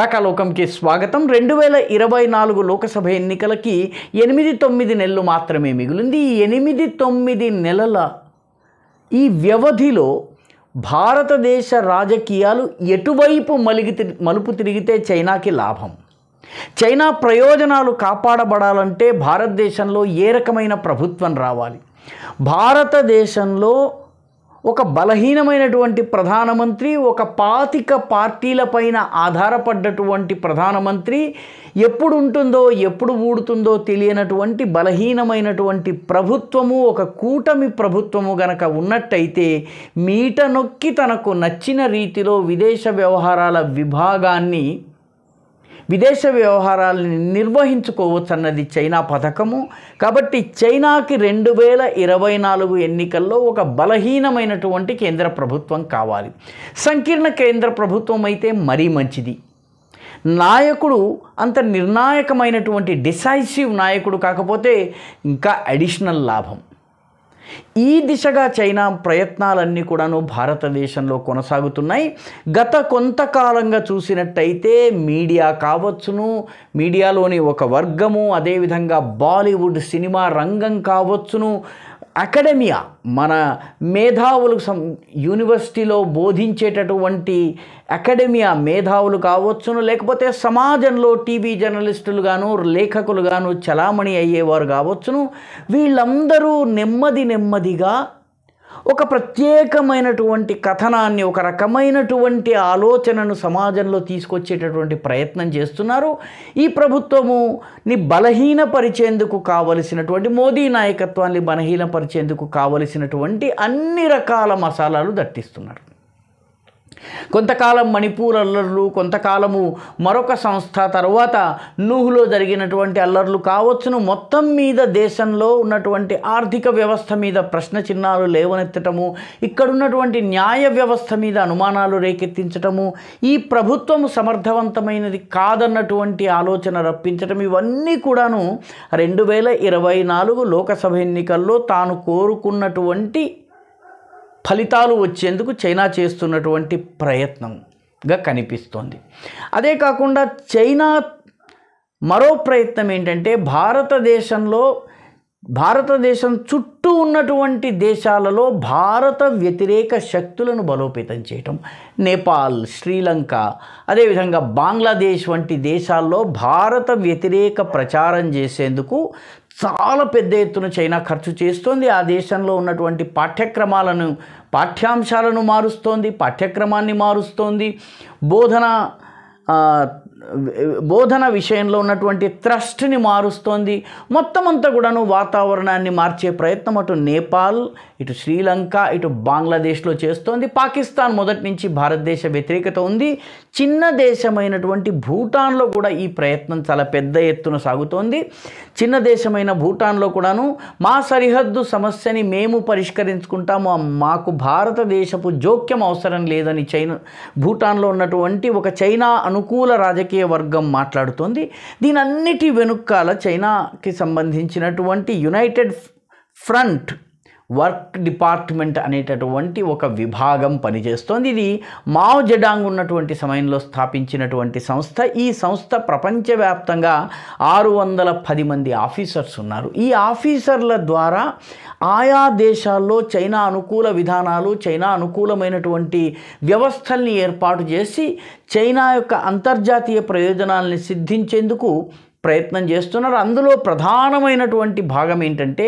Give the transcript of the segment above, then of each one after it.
రకలోకంకి స్వాగతం రెండు వేల ఇరవై నాలుగు లోకసభ ఎన్నికలకి ఎనిమిది తొమ్మిది నెలలు మాత్రమే మిగిలింది ఈ ఎనిమిది తొమ్మిది నెలల ఈ వ్యవధిలో భారతదేశ రాజకీయాలు ఎటువైపు మలిగి మలుపు తిరిగితే చైనాకి లాభం చైనా ప్రయోజనాలు కాపాడబడాలంటే భారతదేశంలో ఏ రకమైన ప్రభుత్వం రావాలి భారతదేశంలో ఒక బలహీనమైనటువంటి ప్రధానమంత్రి ఒక పాతిక పార్టీలపైన ఆధారపడ్డటువంటి ప్రధానమంత్రి ఎప్పుడు ఉంటుందో ఎప్పుడు ఊడుతుందో తెలియనటువంటి బలహీనమైనటువంటి ప్రభుత్వము ఒక కూటమి ప్రభుత్వము గనక ఉన్నట్టయితే మీట నొక్కి తనకు నచ్చిన రీతిలో విదేశ వ్యవహారాల విభాగాన్ని విదేశ వ్యవహారాలను నిర్వహించుకోవచ్చన్నది చైనా పథకము కాబట్టి చైనాకి రెండు వేల ఇరవై నాలుగు ఎన్నికల్లో ఒక బలహీనమైనటువంటి కేంద్ర ప్రభుత్వం కావాలి సంకీర్ణ కేంద్ర ప్రభుత్వం అయితే మరీ మంచిది నాయకుడు అంత నిర్ణాయకమైనటువంటి డిసైసివ్ నాయకుడు కాకపోతే ఇంకా అడిషనల్ లాభం ఈ దిశగా చైనా ప్రయత్నాలన్నీ కూడాను భారతదేశంలో కొనసాగుతున్నాయి గత కొంతకాలంగా చూసినట్టయితే మీడియా కావచ్చును మీడియాలోని ఒక వర్గము అదేవిధంగా బాలీవుడ్ సినిమా రంగం కావచ్చును అకాడమియా మన మేధావులకు సం యూనివర్సిటీలో బోధించేటటువంటి అకాడమియా మేధావులు కావచ్చును లేకపోతే సమాజంలో టీవీ జర్నలిస్టులు గాను లేఖకులు గాను చలామణి అయ్యేవారు కావచ్చును వీళ్ళందరూ నెమ్మది నెమ్మదిగా ఒక ప్రత్యేకమైనటువంటి కథనాన్ని ఒక రకమైనటువంటి ఆలోచనను సమాజంలో తీసుకొచ్చేటటువంటి ప్రయత్నం చేస్తున్నారు ఈ ప్రభుత్వముని బలహీనపరిచేందుకు కావలసినటువంటి మోదీ నాయకత్వాన్ని బలహీనపరిచేందుకు కావలసినటువంటి అన్ని రకాల మసాలాలు దట్టిస్తున్నారు కొంతకాలం మణిపూర్ అల్లర్లు కొంతకాలము మరొక సంస్థ తర్వాత నూహులో జరిగినటువంటి అల్లర్లు కావచ్చును మొత్తం మీద దేశంలో ఉన్నటువంటి ఆర్థిక వ్యవస్థ మీద ప్రశ్న చిహ్నాలు లేవనెత్తటము ఇక్కడున్నటువంటి న్యాయ వ్యవస్థ మీద అనుమానాలు రేకెత్తించటము ఈ ప్రభుత్వము సమర్థవంతమైనది కాదన్నటువంటి ఆలోచన రప్పించటం ఇవన్నీ కూడాను రెండు వేల ఇరవై నాలుగు లోకసభ ఎన్నికల్లో తాను కోరుకున్నటువంటి ఫలితాలు వచ్చేందుకు చైనా చేస్తున్నటువంటి ప్రయత్నంగా కనిపిస్తోంది అదే కాకుండా చైనా మరో ప్రయత్నం ఏంటంటే భారతదేశంలో భారతదేశం చుట్టూ ఉన్నటువంటి దేశాలలో భారత వ్యతిరేక శక్తులను బలోపేతం చేయటం నేపాల్ శ్రీలంక అదేవిధంగా బంగ్లాదేశ్ వంటి దేశాల్లో భారత వ్యతిరేక ప్రచారం చేసేందుకు చాలా పెద్ద ఎత్తున చైనా ఖర్చు చేస్తోంది ఆ దేశంలో ఉన్నటువంటి పాఠ్యక్రమాలను పాఠ్యాంశాలను మారుస్తోంది పాఠ్యక్రమాన్ని మారుస్తోంది బోధన బోధన విషయంలో ఉన్నటువంటి త్రస్ట్ని మారుస్తోంది మొత్తం అంతా కూడాను వాతావరణాన్ని మార్చే ప్రయత్నం అటు నేపాల్ ఇటు శ్రీలంక ఇటు బంగ్లాదేశ్లో చేస్తోంది పాకిస్తాన్ మొదటి నుంచి భారతదేశ వ్యతిరేకత ఉంది చిన్న దేశమైనటువంటి భూటాన్లో కూడా ఈ ప్రయత్నం చాలా పెద్ద ఎత్తున సాగుతోంది చిన్న దేశమైన భూటాన్లో కూడాను మా సరిహద్దు సమస్యని మేము పరిష్కరించుకుంటాము మాకు భారతదేశపు జోక్యం అవసరం లేదని చైనా భూటాన్లో ఉన్నటువంటి ఒక చైనా అనుకూల రాజకీయ రాజకీయ వర్గం మాట్లాడుతోంది దీనన్నిటి వెనుకాల చైనాకి సంబంధించినటువంటి యునైటెడ్ ఫ్రంట్ వర్క్ డిపార్ట్మెంట్ అనేటటువంటి ఒక విభాగం పనిచేస్తోంది ఇది మావ్ జడాంగ్ ఉన్నటువంటి సమయంలో స్థాపించినటువంటి సంస్థ ఈ సంస్థ ప్రపంచవ్యాప్తంగా ఆరు వందల పది మంది ఆఫీసర్స్ ఉన్నారు ఈ ఆఫీసర్ల ద్వారా ఆయా దేశాల్లో చైనా అనుకూల విధానాలు చైనా అనుకూలమైనటువంటి వ్యవస్థల్ని ఏర్పాటు చేసి చైనా యొక్క అంతర్జాతీయ ప్రయోజనాలని సిద్ధించేందుకు ప్రయత్నం చేస్తున్నారు అందులో ప్రధానమైనటువంటి భాగం ఏంటంటే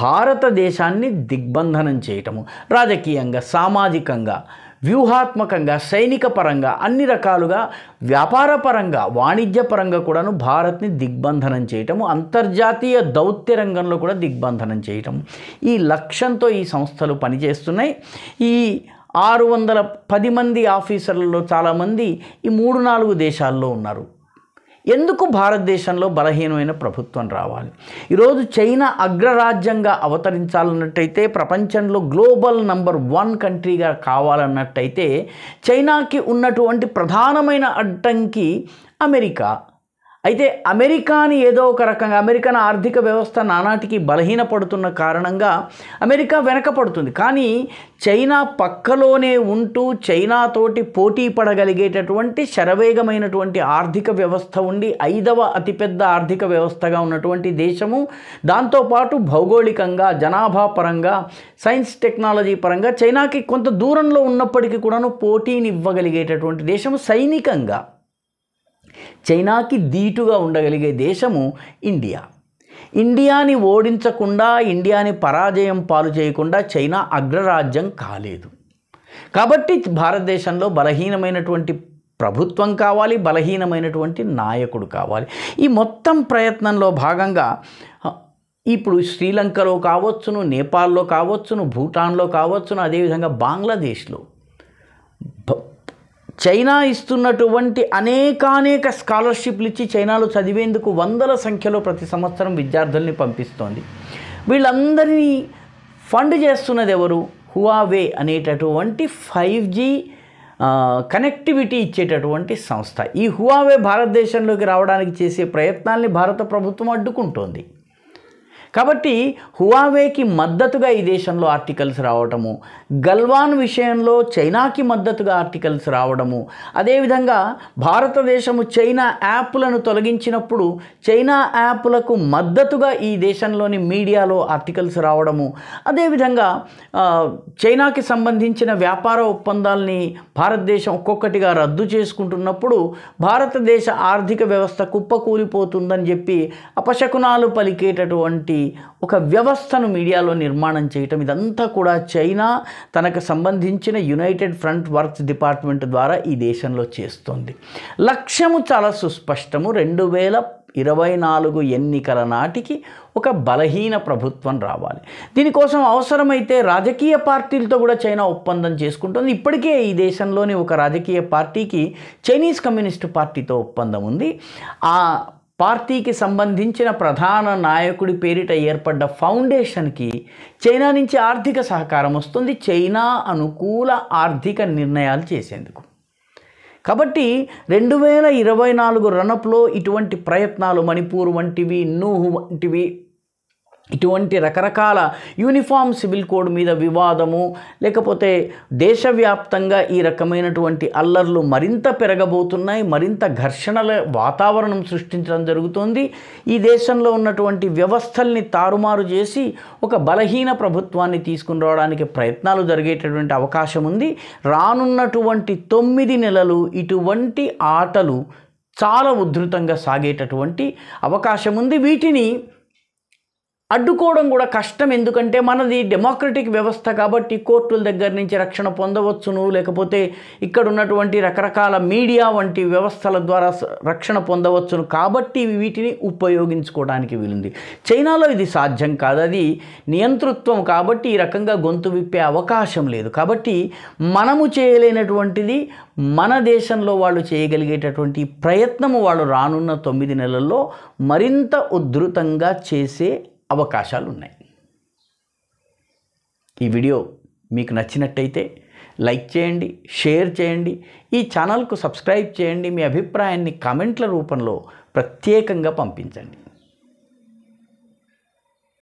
భారతదేశాన్ని దిగ్బంధనం చేయటము రాజకీయంగా సామాజికంగా వ్యూహాత్మకంగా సైనిక పరంగా అన్ని రకాలుగా వ్యాపార పరంగా వాణిజ్య పరంగా కూడాను భారత్ని దిగ్బంధనం చేయటము అంతర్జాతీయ దౌత్య రంగంలో కూడా దిగ్బంధనం చేయటం ఈ లక్ష్యంతో ఈ సంస్థలు పనిచేస్తున్నాయి ఈ ఆరు వందల పది మంది ఆఫీసర్లలో చాలామంది ఈ మూడు నాలుగు దేశాల్లో ఉన్నారు ఎందుకు భారతదేశంలో బలహీనమైన ప్రభుత్వం రావాలి ఈరోజు చైనా అగ్రరాజ్యంగా అవతరించాలన్నట్టయితే ప్రపంచంలో గ్లోబల్ నంబర్ వన్ కంట్రీగా కావాలన్నట్టయితే చైనాకి ఉన్నటువంటి ప్రధానమైన అడ్డంకి అమెరికా అయితే అమెరికాని ఏదో ఒక రకంగా అమెరికన్ ఆర్థిక వ్యవస్థ నానాటికి బలహీనపడుతున్న కారణంగా అమెరికా వెనకపడుతుంది కానీ చైనా పక్కలోనే ఉంటూ చైనాతోటి పోటీ పడగలిగేటటువంటి శరవేగమైనటువంటి ఆర్థిక వ్యవస్థ ఉండి ఐదవ అతిపెద్ద ఆర్థిక వ్యవస్థగా ఉన్నటువంటి దేశము దాంతోపాటు భౌగోళికంగా జనాభా పరంగా సైన్స్ టెక్నాలజీ పరంగా చైనాకి కొంత దూరంలో ఉన్నప్పటికీ కూడాను పోటీనివ్వగలిగేటటువంటి దేశము సైనికంగా చైనాకి దీటుగా ఉండగలిగే దేశము ఇండియా ఇండియాని ఓడించకుండా ఇండియాని పరాజయం పాలు చేయకుండా చైనా అగ్రరాజ్యం కాలేదు కాబట్టి భారతదేశంలో బలహీనమైనటువంటి ప్రభుత్వం కావాలి బలహీనమైనటువంటి నాయకుడు కావాలి ఈ మొత్తం ప్రయత్నంలో భాగంగా ఇప్పుడు శ్రీలంకలో కావచ్చును నేపాల్లో కావచ్చును భూటాన్లో కావచ్చును అదేవిధంగా బంగ్లాదేశ్లో చైనా ఇస్తున్నటువంటి అనేకానేక స్కాలర్షిప్లు ఇచ్చి చైనాలో చదివేందుకు వందల సంఖ్యలో ప్రతి సంవత్సరం విద్యార్థుల్ని పంపిస్తోంది వీళ్ళందరినీ ఫండ్ చేస్తున్నది ఎవరు హువావే అనేటటువంటి ఫైవ్ జీ కనెక్టివిటీ ఇచ్చేటటువంటి సంస్థ ఈ హువావే భారతదేశంలోకి రావడానికి చేసే ప్రయత్నాల్ని భారత ప్రభుత్వం అడ్డుకుంటోంది కాబట్టి హువావేకి మద్దతుగా ఈ దేశంలో ఆర్టికల్స్ రావడము గల్వాన్ విషయంలో చైనాకి మద్దతుగా ఆర్టికల్స్ రావడము అదేవిధంగా భారతదేశము చైనా యాప్లను తొలగించినప్పుడు చైనా యాప్లకు మద్దతుగా ఈ దేశంలోని మీడియాలో ఆర్టికల్స్ రావడము అదేవిధంగా చైనాకి సంబంధించిన వ్యాపార ఒప్పందాల్ని భారతదేశం ఒక్కొక్కటిగా రద్దు చేసుకుంటున్నప్పుడు భారతదేశ ఆర్థిక వ్యవస్థ కుప్పకూలిపోతుందని చెప్పి అపశకునాలు పలికేటటువంటి ఒక వ్యవస్థను మీడియాలో నిర్మాణం చేయటం ఇదంతా కూడా చైనా తనకు సంబంధించిన యునైటెడ్ ఫ్రంట్ వర్క్స్ డిపార్ట్మెంట్ ద్వారా ఈ దేశంలో చేస్తుంది లక్ష్యము చాలా సుస్పష్టము రెండు వేల ఇరవై నాలుగు ఎన్నికల నాటికి ఒక బలహీన ప్రభుత్వం రావాలి దీనికోసం అవసరమైతే రాజకీయ పార్టీలతో కూడా చైనా ఒప్పందం చేసుకుంటుంది ఇప్పటికే ఈ దేశంలోని ఒక రాజకీయ పార్టీకి చైనీస్ కమ్యూనిస్టు పార్టీతో ఒప్పందం ఉంది ఆ పార్టీకి సంబంధించిన ప్రధాన నాయకుడి పేరిట ఏర్పడ్డ ఫౌండేషన్కి చైనా నుంచి ఆర్థిక సహకారం వస్తుంది చైనా అనుకూల ఆర్థిక నిర్ణయాలు చేసేందుకు కాబట్టి రెండు వేల ఇరవై నాలుగు రనప్లో ఇటువంటి ప్రయత్నాలు మణిపూర్ వంటివి నూహు వంటివి ఇటువంటి రకరకాల యూనిఫామ్ సివిల్ కోడ్ మీద వివాదము లేకపోతే దేశవ్యాప్తంగా ఈ రకమైనటువంటి అల్లర్లు మరింత పెరగబోతున్నాయి మరింత ఘర్షణల వాతావరణం సృష్టించడం జరుగుతుంది ఈ దేశంలో ఉన్నటువంటి వ్యవస్థల్ని తారుమారు చేసి ఒక బలహీన ప్రభుత్వాన్ని తీసుకుని రావడానికి ప్రయత్నాలు జరిగేటటువంటి అవకాశం ఉంది రానున్నటువంటి తొమ్మిది నెలలు ఇటువంటి ఆటలు చాలా ఉధృతంగా సాగేటటువంటి అవకాశం ఉంది వీటిని అడ్డుకోవడం కూడా కష్టం ఎందుకంటే మనది డెమోక్రటిక్ వ్యవస్థ కాబట్టి కోర్టుల దగ్గర నుంచి రక్షణ పొందవచ్చును లేకపోతే ఇక్కడ ఉన్నటువంటి రకరకాల మీడియా వంటి వ్యవస్థల ద్వారా రక్షణ పొందవచ్చును కాబట్టి వీటిని ఉపయోగించుకోవడానికి వీలుంది చైనాలో ఇది సాధ్యం కాదు అది నియంతృత్వం కాబట్టి ఈ రకంగా గొంతు విప్పే అవకాశం లేదు కాబట్టి మనము చేయలేనటువంటిది మన దేశంలో వాళ్ళు చేయగలిగేటటువంటి ప్రయత్నము వాళ్ళు రానున్న తొమ్మిది నెలల్లో మరింత ఉధృతంగా చేసే అవకాశాలు ఉన్నాయి ఈ వీడియో మీకు నచ్చినట్టయితే లైక్ చేయండి షేర్ చేయండి ఈ ఛానల్కు సబ్స్క్రైబ్ చేయండి మీ అభిప్రాయాన్ని కామెంట్ల రూపంలో ప్రత్యేకంగా పంపించండి